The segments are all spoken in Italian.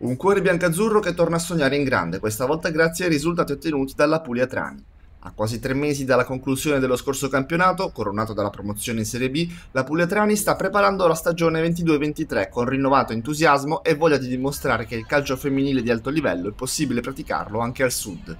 Un cuore biancazzurro che torna a sognare in grande, questa volta grazie ai risultati ottenuti dalla Puglia Trani. A quasi tre mesi dalla conclusione dello scorso campionato, coronato dalla promozione in Serie B, la Puglia Trani sta preparando la stagione 22-23 con rinnovato entusiasmo e voglia di dimostrare che il calcio femminile di alto livello è possibile praticarlo anche al sud.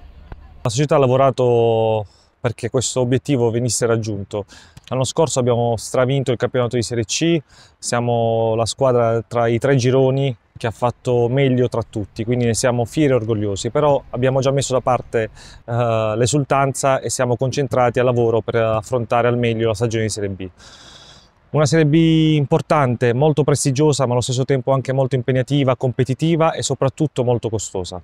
La società ha lavorato perché questo obiettivo venisse raggiunto. L'anno scorso abbiamo stravinto il campionato di Serie C, siamo la squadra tra i tre gironi che ha fatto meglio tra tutti, quindi ne siamo fieri e orgogliosi, però abbiamo già messo da parte eh, l'esultanza e siamo concentrati al lavoro per affrontare al meglio la stagione di Serie B. Una Serie B importante, molto prestigiosa, ma allo stesso tempo anche molto impegnativa, competitiva e soprattutto molto costosa.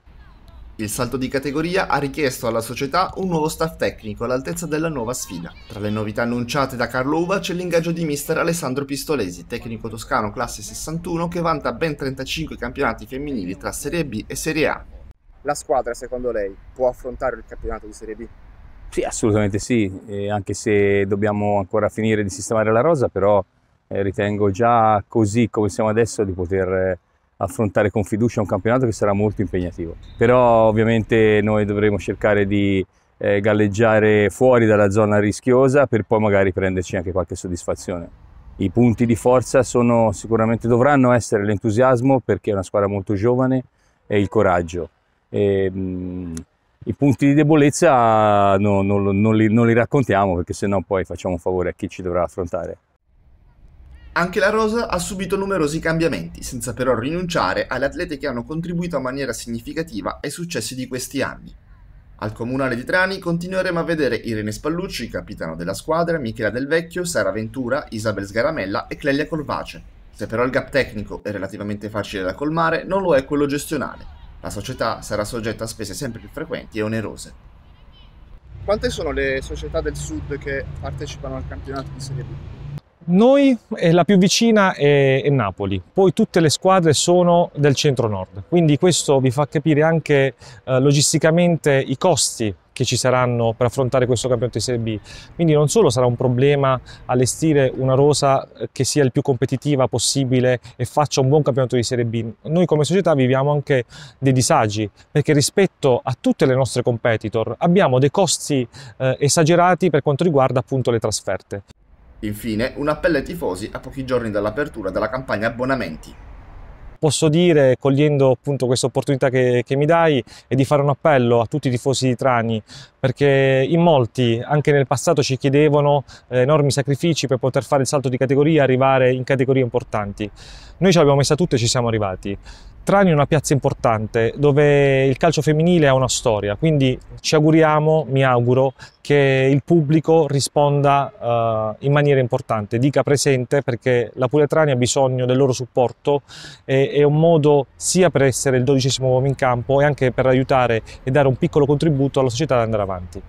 Il salto di categoria ha richiesto alla società un nuovo staff tecnico all'altezza della nuova sfida. Tra le novità annunciate da Carlo Uva c'è l'ingaggio di mister Alessandro Pistolesi, tecnico toscano classe 61 che vanta ben 35 campionati femminili tra Serie B e Serie A. La squadra, secondo lei, può affrontare il campionato di Serie B? Sì, assolutamente sì, e anche se dobbiamo ancora finire di sistemare la rosa, però eh, ritengo già così come siamo adesso di poter affrontare con fiducia un campionato che sarà molto impegnativo. Però ovviamente noi dovremo cercare di eh, galleggiare fuori dalla zona rischiosa per poi magari prenderci anche qualche soddisfazione. I punti di forza sono, sicuramente dovranno essere l'entusiasmo perché è una squadra molto giovane e il coraggio. E, ehm, mh, I punti di debolezza no, no, non, li, non li raccontiamo perché sennò poi facciamo un favore a chi ci dovrà affrontare. Anche la rosa ha subito numerosi cambiamenti, senza però rinunciare alle atlete che hanno contribuito in maniera significativa ai successi di questi anni. Al comunale di Trani continueremo a vedere Irene Spallucci, capitano della squadra, Michela Del Vecchio, Sara Ventura, Isabel Sgaramella e Clelia Colvace. Se però il gap tecnico è relativamente facile da colmare, non lo è quello gestionale. La società sarà soggetta a spese sempre più frequenti e onerose. Quante sono le società del sud che partecipano al campionato di Serie B? Noi eh, la più vicina è, è, Napoli, poi tutte le squadre sono del centro-nord, quindi questo vi fa capire anche eh, logisticamente i costi che ci saranno per affrontare questo campionato di Serie B. Quindi non solo sarà un problema allestire una rosa eh, che sia il più competitiva possibile e faccia un buon campionato di Serie B, noi come società viviamo anche dei disagi perché rispetto a tutte le nostre competitor abbiamo dei costi eh, esagerati per quanto riguarda appunto le trasferte. Infine, un appello ai tifosi a pochi giorni dall'apertura della campagna abbonamenti. Posso dire, cogliendo appunto questa opportunità che, che mi dai, è di fare un appello a tutti i tifosi di Trani, perché in molti, anche nel passato, ci chiedevano eh, enormi sacrifici per poter fare il salto di categoria e arrivare in categorie importanti. Noi ci abbiamo messa tutte e ci siamo arrivati. Trani è una piazza importante dove il calcio femminile ha una storia, quindi ci auguriamo, mi auguro, che il pubblico risponda uh, in maniera importante, dica presente perché la Puglia Trani ha bisogno del loro supporto e è un modo sia per essere il dodicesimo uomo in campo e anche per aiutare e dare un piccolo contributo alla società ad andare avanti.